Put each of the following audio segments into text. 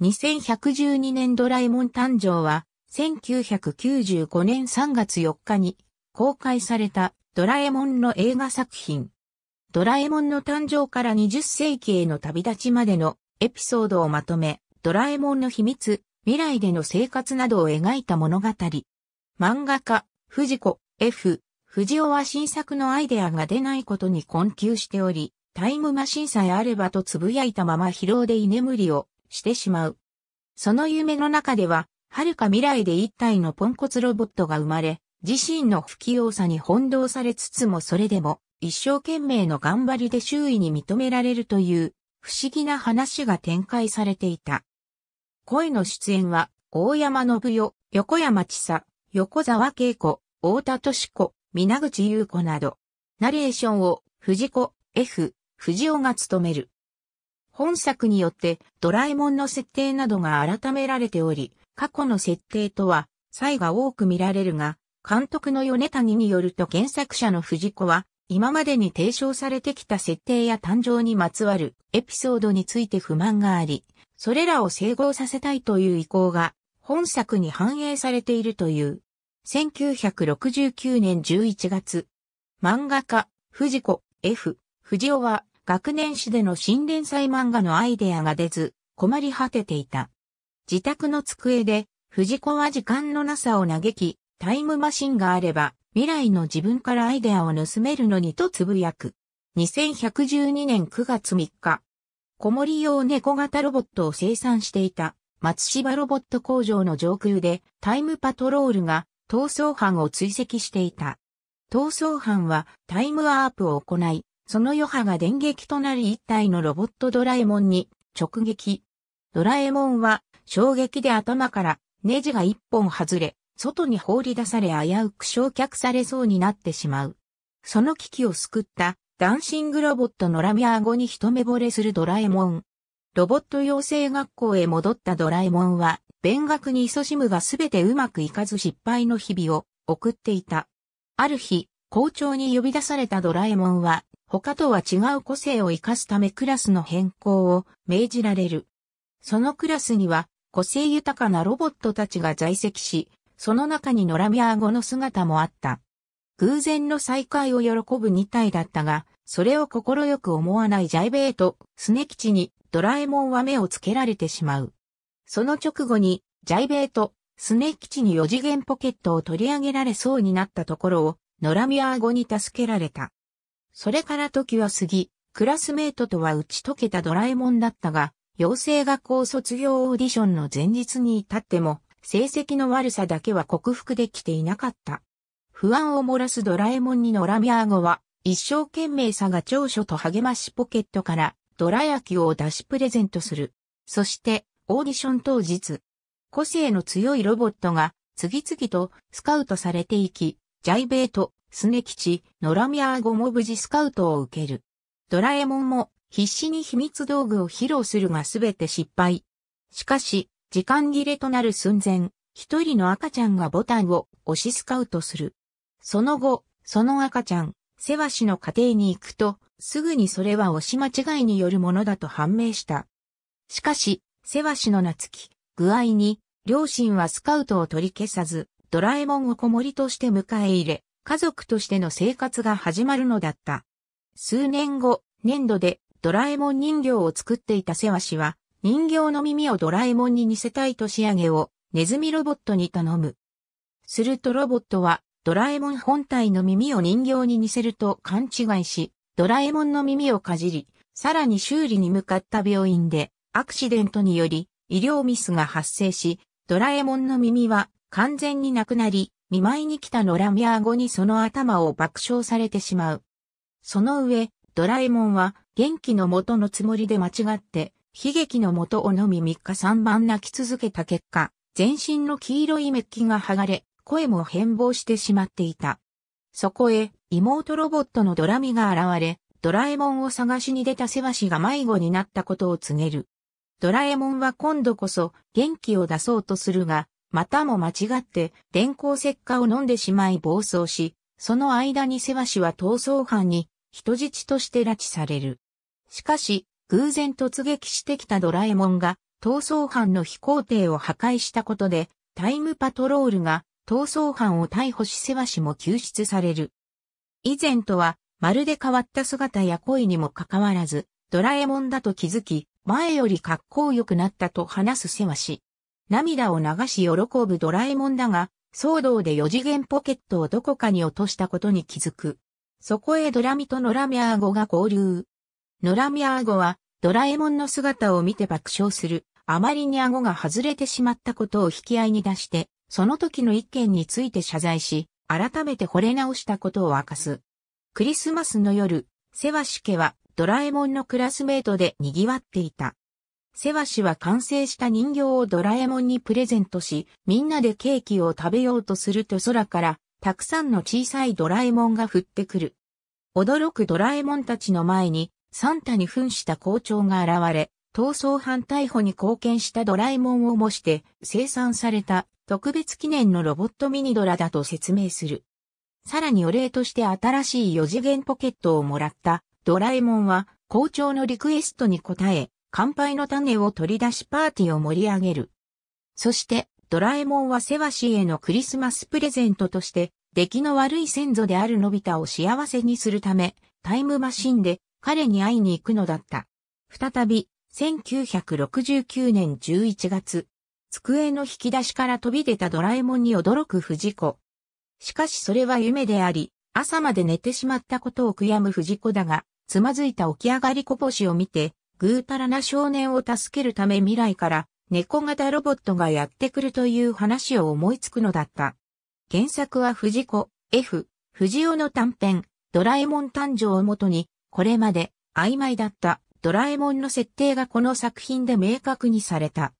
2112年ドラえもん誕生は、1995年3月4日に公開されたドラえもんの映画作品。ドラえもんの誕生から20世紀への旅立ちまでのエピソードをまとめ、ドラえもんの秘密、未来での生活などを描いた物語。漫画家、藤子 F、藤尾は新作のアイデアが出ないことに困窮しており、タイムマシンさえあればと呟いたまま疲労で居眠りをしてしまう。その夢の中では、遥か未来で一体のポンコツロボットが生まれ、自身の不器用さに翻弄されつつもそれでも、一生懸命の頑張りで周囲に認められるという、不思議な話が展開されていた。声の出演は、大山信代、横山千佐、横沢恵子、大田敏子、皆口優子など、ナレーションを藤子、F、藤尾が務める。本作によってドラえもんの設定などが改められており、過去の設定とは差異が多く見られるが、監督の米谷によると原作者の藤子は、今までに提唱されてきた設定や誕生にまつわるエピソードについて不満があり、それらを整合させたいという意向が本作に反映されているという。1969年11月、漫画家、藤子 F、藤尾は学年誌での新連載漫画のアイデアが出ず、困り果てていた。自宅の机で、藤子は時間のなさを嘆き、タイムマシンがあれば、未来の自分からアイデアを盗めるのにとつぶやく。2112年9月3日、子守用猫型ロボットを生産していた松芝ロボット工場の上空でタイムパトロールが逃走犯を追跡していた。逃走犯はタイムアープを行い、その余波が電撃となり一体のロボットドラえもんに直撃。ドラえもんは衝撃で頭からネジが一本外れ、外に放り出され危うく焼却されそうになってしまう。その危機を救ったダンシングロボットのラミアーに一目惚れするドラえもん。ロボット養成学校へ戻ったドラえもんは、勉学に勤しむがすべてうまくいかず失敗の日々を送っていた。ある日、校長に呼び出されたドラえもんは、他とは違う個性を生かすためクラスの変更を命じられる。そのクラスには個性豊かなロボットたちが在籍し、その中にノラミアーゴの姿もあった。偶然の再会を喜ぶ2体だったが、それを心よく思わないジャイベート、スネ吉にドラえもんは目をつけられてしまう。その直後に、ジャイベート、スネ吉に4次元ポケットを取り上げられそうになったところを、ノラミアーゴに助けられた。それから時は過ぎ、クラスメートとは打ち解けたドラえもんだったが、養成学校卒業オーディションの前日に至っても、成績の悪さだけは克服できていなかった。不安を漏らすドラえもんにのラミアーゴは、一生懸命さが長所と励ましポケットから、ドラ焼きを出しプレゼントする。そして、オーディション当日、個性の強いロボットが、次々とスカウトされていき、ジャイベート、スネ吉、ノラミアーゴも無事スカウトを受ける。ドラえもんも必死に秘密道具を披露するがすべて失敗。しかし、時間切れとなる寸前、一人の赤ちゃんがボタンを押しスカウトする。その後、その赤ちゃん、セワシの家庭に行くと、すぐにそれは押し間違いによるものだと判明した。しかし、セワシの夏き、具合に、両親はスカウトを取り消さず、ドラえもんを子守として迎え入れ、家族としての生活が始まるのだった。数年後、粘土でドラえもん人形を作っていたセワシは、人形の耳をドラえもんに似せたいと仕上げをネズミロボットに頼む。するとロボットはドラえもん本体の耳を人形に似せると勘違いし、ドラえもんの耳をかじり、さらに修理に向かった病院でアクシデントにより医療ミスが発生し、ドラえもんの耳は完全になくなり、見舞いに来た野良宮後にその頭を爆笑されてしまう。その上、ドラえもんは元気の元のつもりで間違って、悲劇の元をのみ3日3番泣き続けた結果、全身の黄色いメッキが剥がれ、声も変貌してしまっていた。そこへ、妹ロボットのドラミが現れ、ドラえもんを探しに出たセワシが迷子になったことを告げる。ドラえもんは今度こそ元気を出そうとするが、またも間違って電光石火を飲んでしまい暴走し、その間にセワ氏は逃走犯に人質として拉致される。しかし、偶然突撃してきたドラえもんが逃走犯の飛行艇を破壊したことで、タイムパトロールが逃走犯を逮捕しセワ氏も救出される。以前とは、まるで変わった姿や声にもかかわらず、ドラえもんだと気づき、前より格好良くなったと話すセワ氏。涙を流し喜ぶドラえもんだが、騒動で四次元ポケットをどこかに落としたことに気づく。そこへドラミとノラミアーゴが合流。ノラミアーゴは、ドラえもんの姿を見て爆笑する。あまりに顎が外れてしまったことを引き合いに出して、その時の一件について謝罪し、改めて惚れ直したことを明かす。クリスマスの夜、セワシケはドラえもんのクラスメートで賑わっていた。セワ氏は完成した人形をドラえもんにプレゼントし、みんなでケーキを食べようとすると空から、たくさんの小さいドラえもんが降ってくる。驚くドラえもんたちの前に、サンタに扮した校長が現れ、逃走犯逮捕に貢献したドラえもんを模して生産された特別記念のロボットミニドラだと説明する。さらにお礼として新しい4次元ポケットをもらったドラえもんは校長のリクエストに応え、乾杯の種を取り出しパーティーを盛り上げる。そして、ドラえもんはセワシーへのクリスマスプレゼントとして、出来の悪い先祖であるのび太を幸せにするため、タイムマシンで彼に会いに行くのだった。再び、1969年11月、机の引き出しから飛び出たドラえもんに驚く藤子。しかしそれは夢であり、朝まで寝てしまったことを悔やむ藤子だが、つまずいた起き上がりこぼしを見て、ぐうたらな少年を助けるため未来から猫型ロボットがやってくるという話を思いつくのだった。原作は藤子、F、藤尾の短編、ドラえもん誕生をもとに、これまで曖昧だったドラえもんの設定がこの作品で明確にされた。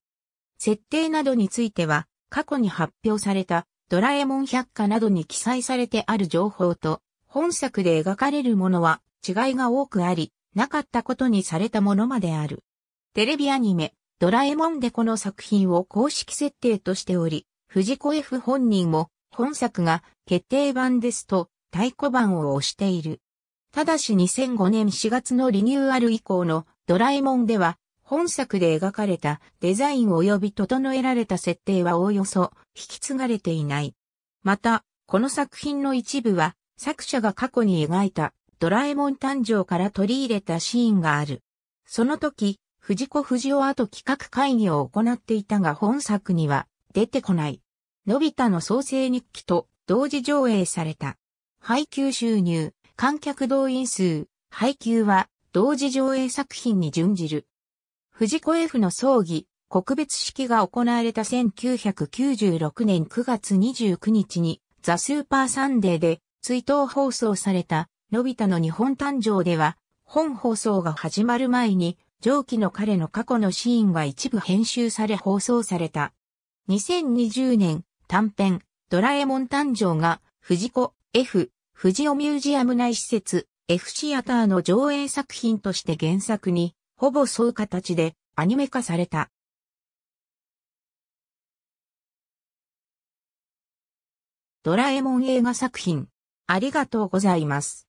設定などについては、過去に発表されたドラえもん百科などに記載されてある情報と、本作で描かれるものは違いが多くあり、なかったことにされたものまである。テレビアニメ、ドラえもんでこの作品を公式設定としており、藤子 F 本人も本作が決定版ですと太鼓判を押している。ただし2005年4月のリニューアル以降のドラえもんでは本作で描かれたデザイン及び整えられた設定はおおよそ引き継がれていない。また、この作品の一部は作者が過去に描いたドラえもん誕生から取り入れたシーンがある。その時、藤子不二雄と企画会議を行っていたが本作には出てこない。のび太の創生日記と同時上映された。配給収入、観客動員数、配給は同時上映作品に準じる。藤子 F の葬儀、告別式が行われた1996年9月29日にザ・スーパーサンデーで追悼放送されたのび太の日本誕生では、本放送が始まる前に、上記の彼の過去のシーンが一部編集され放送された。2020年、短編、ドラえもん誕生が、藤子 F、藤尾ミュージアム内施設、F シアターの上映作品として原作に、ほぼそう形でアニメ化された。ドラえもん映画作品。ありがとうございます。